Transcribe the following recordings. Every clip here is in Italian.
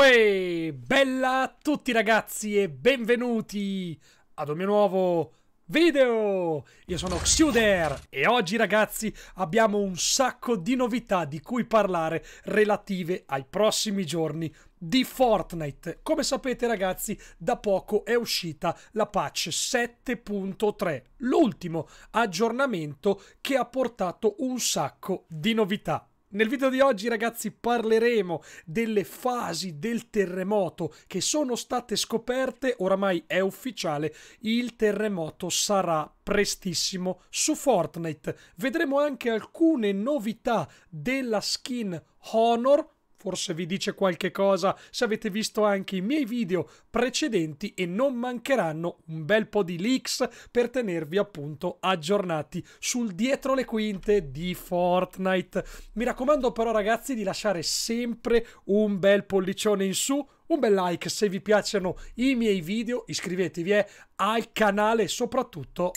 Uè, bella a tutti ragazzi e benvenuti ad un mio nuovo video! Io sono Xuder e oggi ragazzi abbiamo un sacco di novità di cui parlare relative ai prossimi giorni di Fortnite. Come sapete ragazzi, da poco è uscita la patch 7.3, l'ultimo aggiornamento che ha portato un sacco di novità. Nel video di oggi ragazzi parleremo delle fasi del terremoto che sono state scoperte, oramai è ufficiale, il terremoto sarà prestissimo su Fortnite. Vedremo anche alcune novità della skin Honor forse vi dice qualche cosa se avete visto anche i miei video precedenti e non mancheranno un bel po' di leaks per tenervi appunto aggiornati sul dietro le quinte di Fortnite. Mi raccomando però ragazzi di lasciare sempre un bel pollicione in su un bel like se vi piacciono i miei video, iscrivetevi eh, al canale e soprattutto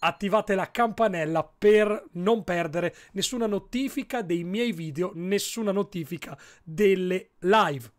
attivate la campanella per non perdere nessuna notifica dei miei video, nessuna notifica delle live.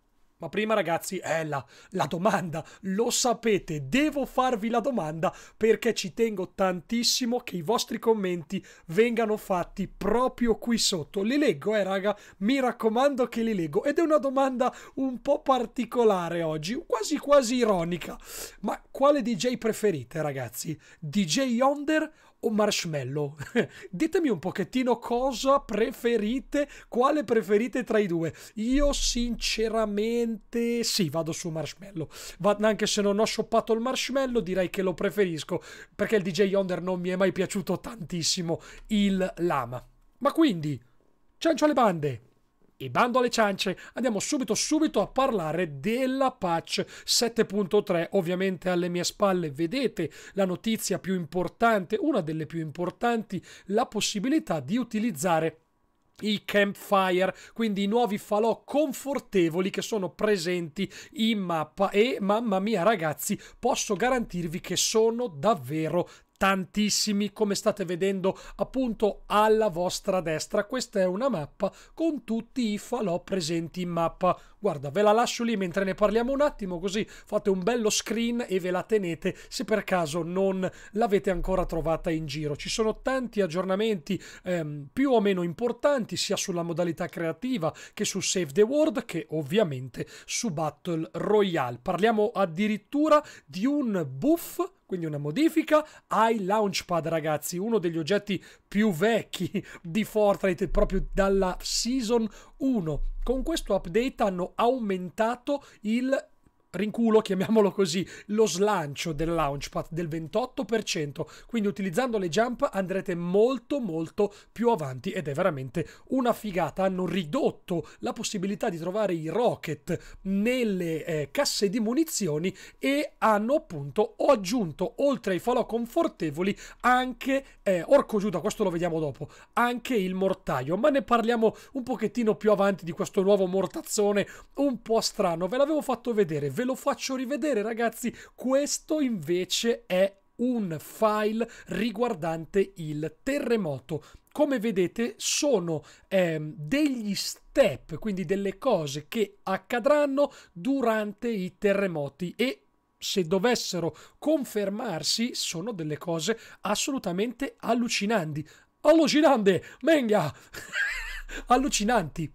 Ma prima ragazzi, è la, la, domanda, lo sapete, devo farvi la domanda perché ci tengo tantissimo che i vostri commenti vengano fatti proprio qui sotto. Li leggo, eh raga, mi raccomando che li leggo ed è una domanda un po' particolare oggi, quasi quasi ironica. Ma quale DJ preferite ragazzi? DJ Onder o marshmallow? Ditemi un pochettino cosa preferite, quale preferite tra i due. Io sinceramente sì, vado su marshmallow. Va, anche se non ho shoppato il marshmallow, direi che lo preferisco perché il DJ Yonder non mi è mai piaciuto tantissimo il lama. Ma quindi, ciancio alle bande! E bando alle ciance, andiamo subito subito a parlare della patch 7.3. Ovviamente alle mie spalle vedete la notizia più importante, una delle più importanti, la possibilità di utilizzare i campfire, quindi i nuovi falò confortevoli che sono presenti in mappa e mamma mia ragazzi, posso garantirvi che sono davvero tantissimi come state vedendo appunto alla vostra destra questa è una mappa con tutti i falò presenti in mappa guarda ve la lascio lì mentre ne parliamo un attimo così fate un bello screen e ve la tenete se per caso non l'avete ancora trovata in giro ci sono tanti aggiornamenti ehm, più o meno importanti sia sulla modalità creativa che su Save the World che ovviamente su Battle Royale parliamo addirittura di un buff quindi una modifica ai Launchpad, ragazzi, uno degli oggetti più vecchi di Fortnite proprio dalla Season 1. Con questo update hanno aumentato il rinculo, chiamiamolo così, lo slancio del launchpad del 28%, quindi utilizzando le jump andrete molto molto più avanti ed è veramente una figata, hanno ridotto la possibilità di trovare i rocket nelle eh, casse di munizioni e hanno appunto aggiunto oltre ai falò confortevoli anche eh, orco giuda, questo lo vediamo dopo, anche il mortaio, ma ne parliamo un pochettino più avanti di questo nuovo mortazzone un po' strano, ve l'avevo fatto vedere ve lo faccio rivedere ragazzi, questo invece è un file riguardante il terremoto. Come vedete sono eh, degli step, quindi delle cose che accadranno durante i terremoti e se dovessero confermarsi sono delle cose assolutamente allucinanti. Allucinante, menga allucinanti.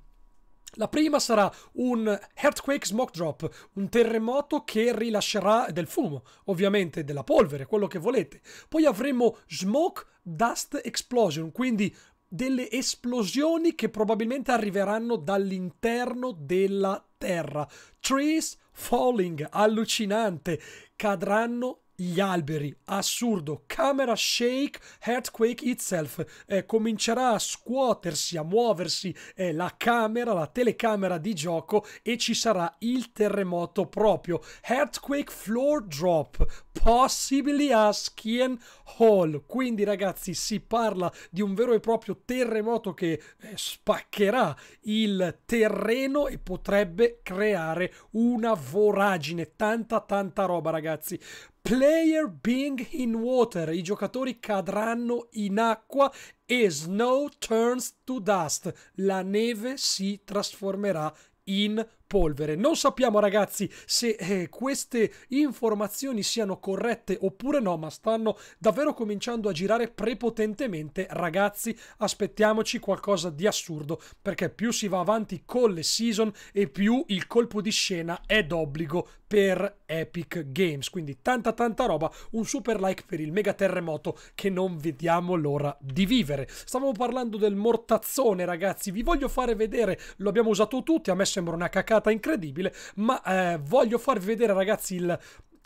La prima sarà un Earthquake Smoke Drop, un terremoto che rilascerà del fumo, ovviamente della polvere, quello che volete. Poi avremo Smoke Dust Explosion, quindi delle esplosioni che probabilmente arriveranno dall'interno della Terra. Trees falling, allucinante, cadranno gli alberi, assurdo, camera shake, earthquake itself, eh, comincerà a scuotersi, a muoversi eh, la camera, la telecamera di gioco e ci sarà il terremoto proprio, earthquake floor drop, possibly a skin Hall, quindi ragazzi si parla di un vero e proprio terremoto che eh, spaccherà il terreno e potrebbe creare una voragine, tanta tanta roba ragazzi. Player being in water, i giocatori cadranno in acqua e snow turns to dust, la neve si trasformerà in polvere. Non sappiamo ragazzi se eh, queste informazioni siano corrette oppure no, ma stanno davvero cominciando a girare prepotentemente. Ragazzi, aspettiamoci qualcosa di assurdo, perché più si va avanti con le season e più il colpo di scena è d'obbligo per Epic Games. Quindi tanta tanta roba, un super like per il mega terremoto che non vediamo l'ora di vivere. Stavamo parlando del mortazzone, ragazzi, vi voglio fare vedere, lo abbiamo usato tutti, a me sembra una cacata stata incredibile, ma eh, voglio farvi vedere ragazzi il,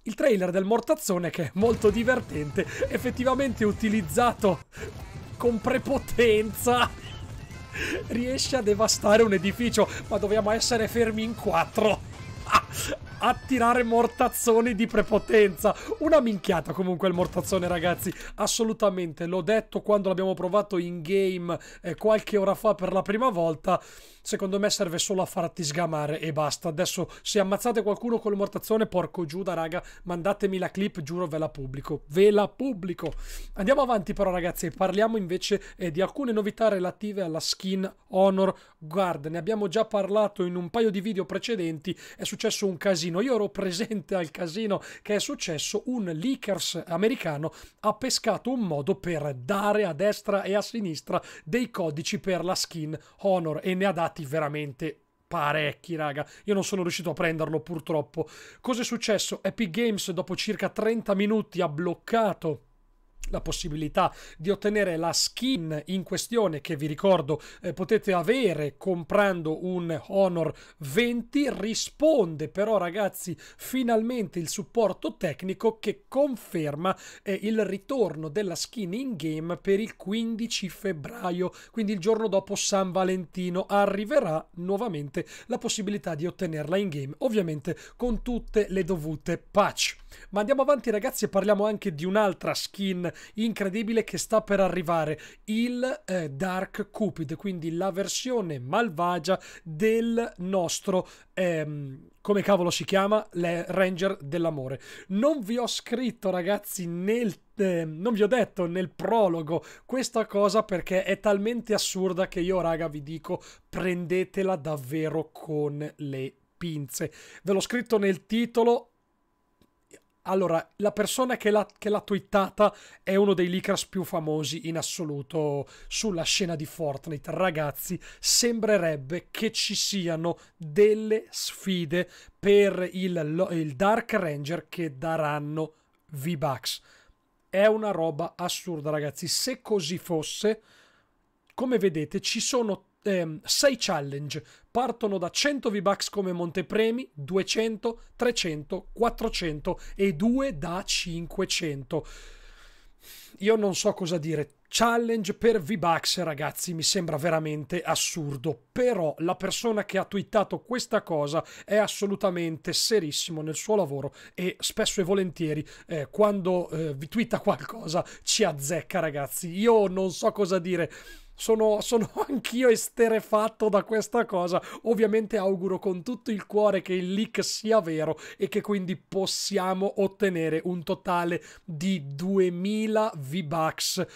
il trailer del Mortazzone che è molto divertente, effettivamente utilizzato con prepotenza riesce a devastare un edificio, ma dobbiamo essere fermi in quattro. a tirare mortazzoni di prepotenza. Una minchiata comunque il mortazzone, ragazzi. Assolutamente, l'ho detto quando l'abbiamo provato in game eh, qualche ora fa per la prima volta secondo me serve solo a farti sgamare e basta. Adesso se ammazzate qualcuno col mortazzone, porco Giuda, raga, mandatemi la clip, giuro ve la pubblico. Ve la pubblico. Andiamo avanti però ragazzi, parliamo invece eh, di alcune novità relative alla skin Honor Guard. Ne abbiamo già parlato in un paio di video precedenti, è successo un casino. Io ero presente al casino che è successo, un leakers americano ha pescato un modo per dare a destra e a sinistra dei codici per la skin Honor e ne ha dati fatti veramente parecchi, raga. Io non sono riuscito a prenderlo purtroppo. Cos'è successo? Epic Games dopo circa 30 minuti ha bloccato la possibilità di ottenere la skin in questione che vi ricordo eh, potete avere comprando un Honor 20 risponde però ragazzi finalmente il supporto tecnico che conferma eh, il ritorno della skin in game per il 15 febbraio quindi il giorno dopo San Valentino arriverà nuovamente la possibilità di ottenerla in game ovviamente con tutte le dovute patch ma andiamo avanti ragazzi e parliamo anche di un'altra skin incredibile che sta per arrivare, il eh, Dark Cupid, quindi la versione malvagia del nostro, ehm, come cavolo si chiama, Le Ranger dell'amore. Non vi ho scritto ragazzi nel eh, non vi ho detto nel prologo questa cosa perché è talmente assurda che io raga vi dico prendetela davvero con le pinze. Ve l'ho scritto nel titolo, allora, la persona che l'ha, che l'ha twittata è uno dei leakers più famosi in assoluto sulla scena di Fortnite. Ragazzi, sembrerebbe che ci siano delle sfide per il, il Dark Ranger che daranno V-Bucks. È una roba assurda, ragazzi. Se così fosse, come vedete, ci sono ehm, 6 challenge. Partono da 100 V-Bucks come montepremi, 200, 300, 400 e 2 da 500. Io non so cosa dire. Challenge per V-Bucks, ragazzi, mi sembra veramente assurdo. Però la persona che ha twittato questa cosa è assolutamente serissimo nel suo lavoro e spesso e volentieri eh, quando eh, vi twitta qualcosa ci azzecca, ragazzi. Io non so cosa dire sono, sono anch'io esterefatto da questa cosa. Ovviamente auguro con tutto il cuore che il leak sia vero e che quindi possiamo ottenere un totale di 2000 V-Bucks.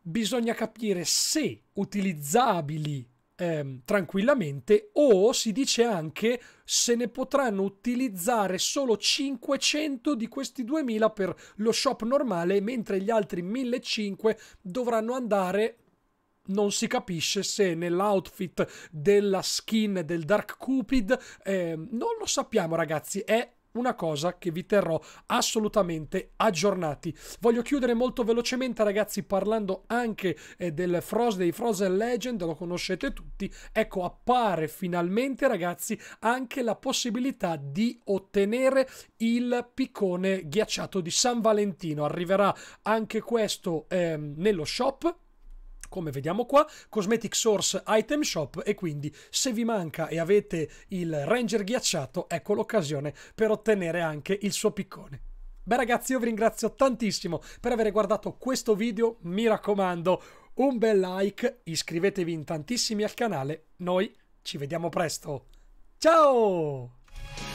Bisogna capire se utilizzabili Ehm, tranquillamente o si dice anche se ne potranno utilizzare solo 500 di questi 2000 per lo shop normale mentre gli altri 1500 dovranno andare non si capisce se nell'outfit della skin del Dark Cupid, eh, non lo sappiamo ragazzi, è una cosa che vi terrò assolutamente aggiornati. Voglio chiudere molto velocemente, ragazzi, parlando anche eh, del Frost dei Frozen Legend, lo conoscete tutti. Ecco, appare finalmente, ragazzi, anche la possibilità di ottenere il piccone ghiacciato di San Valentino. Arriverà anche questo eh, nello shop come vediamo qua, Cosmetic Source Item Shop e quindi se vi manca e avete il Ranger ghiacciato, ecco l'occasione per ottenere anche il suo piccone. Beh ragazzi, io vi ringrazio tantissimo per aver guardato questo video, mi raccomando un bel like, iscrivetevi in tantissimi al canale, noi ci vediamo presto. Ciao!